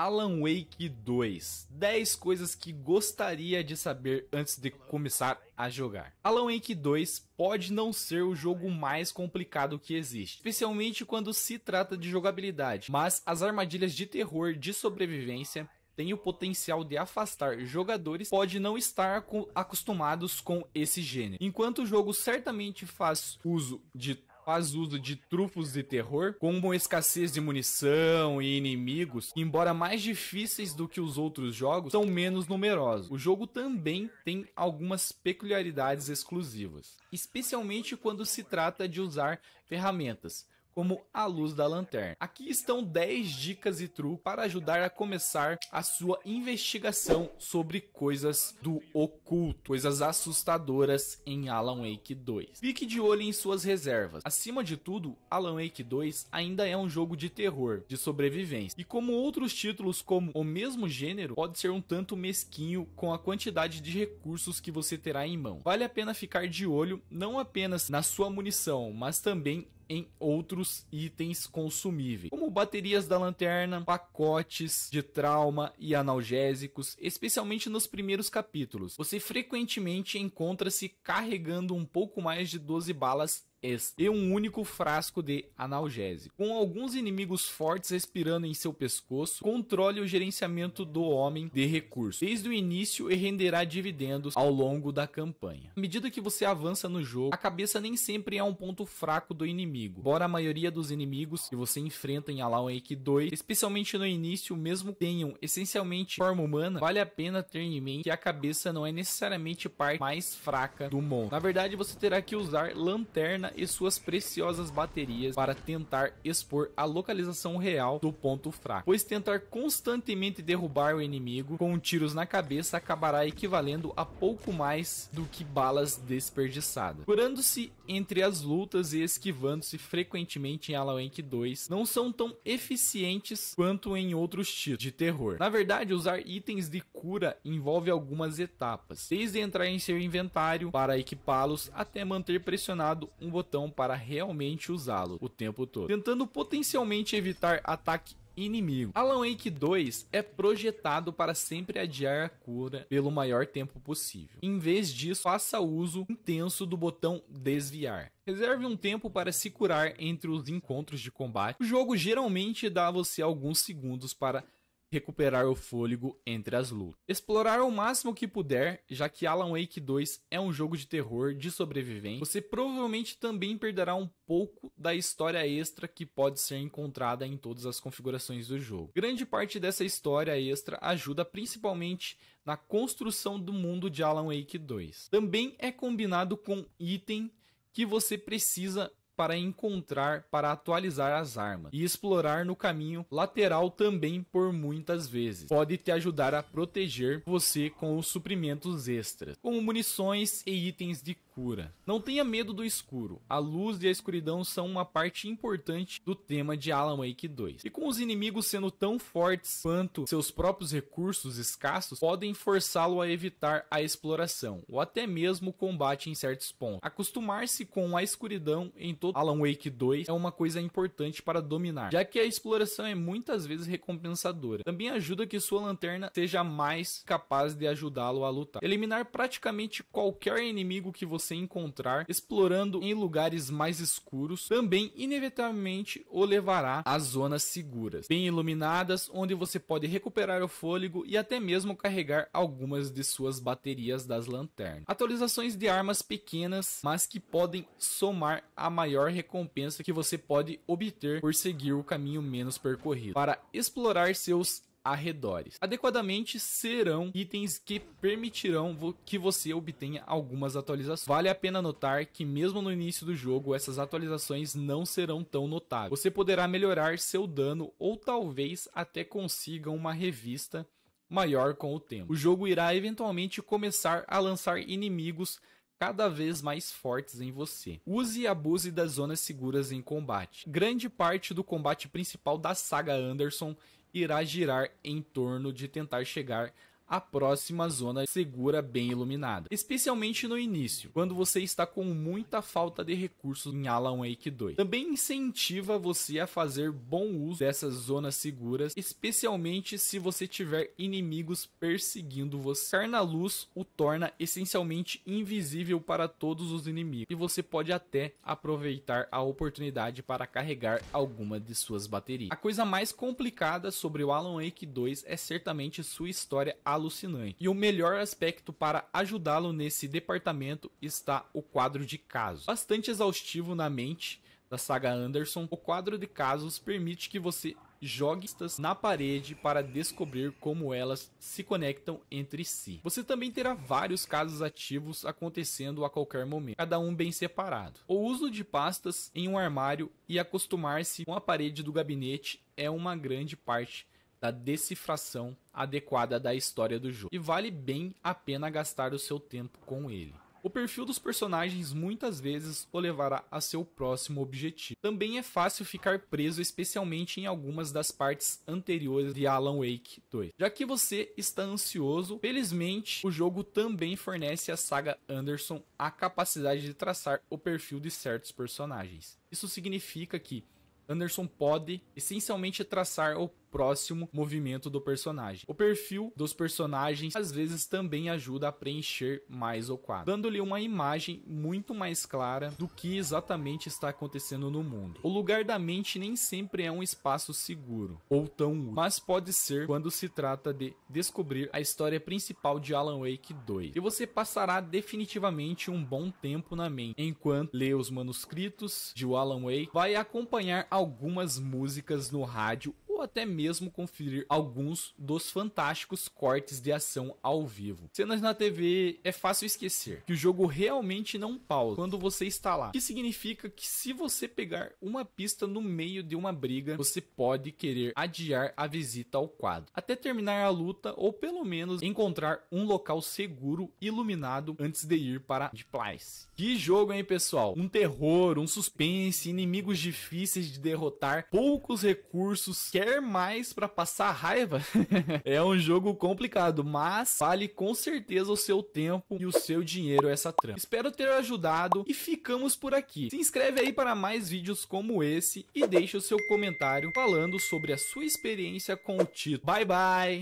Alan Wake 2. 10 coisas que gostaria de saber antes de começar a jogar. Alan Wake 2 pode não ser o jogo mais complicado que existe, especialmente quando se trata de jogabilidade, mas as armadilhas de terror de sobrevivência têm o potencial de afastar jogadores podem não estar acostumados com esse gênero. Enquanto o jogo certamente faz uso de faz uso de trufos de terror, como escassez de munição e inimigos, que, embora mais difíceis do que os outros jogos, são menos numerosos. O jogo também tem algumas peculiaridades exclusivas, especialmente quando se trata de usar ferramentas como a luz da lanterna. Aqui estão 10 dicas e truques para ajudar a começar a sua investigação sobre coisas do oculto, coisas assustadoras em Alan Wake 2. Fique de olho em suas reservas. Acima de tudo, Alan Wake 2 ainda é um jogo de terror, de sobrevivência. E como outros títulos como o mesmo gênero, pode ser um tanto mesquinho com a quantidade de recursos que você terá em mão. Vale a pena ficar de olho não apenas na sua munição, mas também em outros itens consumíveis, como baterias da lanterna, pacotes de trauma e analgésicos, especialmente nos primeiros capítulos. Você frequentemente encontra-se carregando um pouco mais de 12 balas e um único frasco de analgésico. Com alguns inimigos fortes respirando em seu pescoço, controle o gerenciamento do homem de recursos desde o início e renderá dividendos ao longo da campanha. À medida que você avança no jogo, a cabeça nem sempre é um ponto fraco do inimigo, embora a maioria dos inimigos que você enfrenta em Alan Wake 2, especialmente no início, mesmo tenham essencialmente forma humana, vale a pena ter em mente que a cabeça não é necessariamente parte mais fraca do monstro. Na verdade, você terá que usar lanterna e suas preciosas baterias para tentar expor a localização real do ponto fraco, pois tentar constantemente derrubar o inimigo com tiros na cabeça acabará equivalendo a pouco mais do que balas desperdiçadas. Curando-se entre as lutas e esquivando-se frequentemente em Alan Wake 2, não são tão eficientes quanto em outros tipos de terror. Na verdade, usar itens de procura envolve algumas etapas, desde entrar em seu inventário para equipá-los até manter pressionado um botão para realmente usá-lo o tempo todo, tentando potencialmente evitar ataque inimigo. Alan Wake 2 é projetado para sempre adiar a cura pelo maior tempo possível. Em vez disso, faça uso intenso do botão desviar. Reserve um tempo para se curar entre os encontros de combate. O jogo geralmente dá a você alguns segundos para recuperar o fôlego entre as lutas. Explorar o máximo que puder, já que Alan Wake 2 é um jogo de terror de sobrevivência. você provavelmente também perderá um pouco da história extra que pode ser encontrada em todas as configurações do jogo. Grande parte dessa história extra ajuda principalmente na construção do mundo de Alan Wake 2. Também é combinado com item que você precisa para encontrar, para atualizar as armas e explorar no caminho lateral também por muitas vezes. Pode te ajudar a proteger você com os suprimentos extras, como munições e itens de cura. Não tenha medo do escuro. A luz e a escuridão são uma parte importante do tema de Alan Wake 2. E com os inimigos sendo tão fortes quanto seus próprios recursos escassos, podem forçá-lo a evitar a exploração ou até mesmo o combate em certos pontos. Acostumar-se com a escuridão em todo do Alan Wake 2 é uma coisa importante para dominar, já que a exploração é muitas vezes recompensadora. Também ajuda que sua lanterna seja mais capaz de ajudá-lo a lutar. Eliminar praticamente qualquer inimigo que você encontrar, explorando em lugares mais escuros, também inevitavelmente o levará a zonas seguras, bem iluminadas, onde você pode recuperar o fôlego e até mesmo carregar algumas de suas baterias das lanternas. Atualizações de armas pequenas, mas que podem somar a maior maior recompensa que você pode obter por seguir o caminho menos percorrido. Para explorar seus arredores. Adequadamente serão itens que permitirão vo que você obtenha algumas atualizações. Vale a pena notar que mesmo no início do jogo, essas atualizações não serão tão notáveis. Você poderá melhorar seu dano ou talvez até consiga uma revista maior com o tempo. O jogo irá eventualmente começar a lançar inimigos cada vez mais fortes em você. Use e abuse das zonas seguras em combate. Grande parte do combate principal da saga Anderson irá girar em torno de tentar chegar a próxima zona segura bem iluminada, especialmente no início, quando você está com muita falta de recursos em Alan Wake 2. Também incentiva você a fazer bom uso dessas zonas seguras, especialmente se você tiver inimigos perseguindo você. Carna luz o torna essencialmente invisível para todos os inimigos e você pode até aproveitar a oportunidade para carregar alguma de suas baterias. A coisa mais complicada sobre o Alan Wake 2 é certamente sua história alucinante. E o melhor aspecto para ajudá-lo nesse departamento está o quadro de casos. Bastante exaustivo na mente da saga Anderson, o quadro de casos permite que você jogue estas na parede para descobrir como elas se conectam entre si. Você também terá vários casos ativos acontecendo a qualquer momento, cada um bem separado. O uso de pastas em um armário e acostumar-se com a parede do gabinete é uma grande parte da decifração adequada da história do jogo, e vale bem a pena gastar o seu tempo com ele. O perfil dos personagens muitas vezes o levará a seu próximo objetivo. Também é fácil ficar preso, especialmente em algumas das partes anteriores de Alan Wake 2. Já que você está ansioso, felizmente o jogo também fornece à saga Anderson a capacidade de traçar o perfil de certos personagens. Isso significa que Anderson pode essencialmente traçar o próximo movimento do personagem. O perfil dos personagens às vezes também ajuda a preencher mais o quadro, dando-lhe uma imagem muito mais clara do que exatamente está acontecendo no mundo. O lugar da mente nem sempre é um espaço seguro ou tão útil, mas pode ser quando se trata de descobrir a história principal de Alan Wake 2. E você passará definitivamente um bom tempo na mente enquanto lê os manuscritos de Alan Wake, vai acompanhar algumas músicas no rádio ou até mesmo conferir alguns dos fantásticos cortes de ação ao vivo. Cenas na TV é fácil esquecer, que o jogo realmente não pausa quando você está lá, que significa que se você pegar uma pista no meio de uma briga, você pode querer adiar a visita ao quadro, até terminar a luta ou pelo menos encontrar um local seguro iluminado antes de ir para de Place. Que jogo, hein, pessoal? Um terror, um suspense, inimigos difíceis de derrotar, poucos recursos, quer quer mais para passar raiva, é um jogo complicado, mas vale com certeza o seu tempo e o seu dinheiro essa trama. Espero ter ajudado e ficamos por aqui. Se inscreve aí para mais vídeos como esse e deixa o seu comentário falando sobre a sua experiência com o título. Bye bye!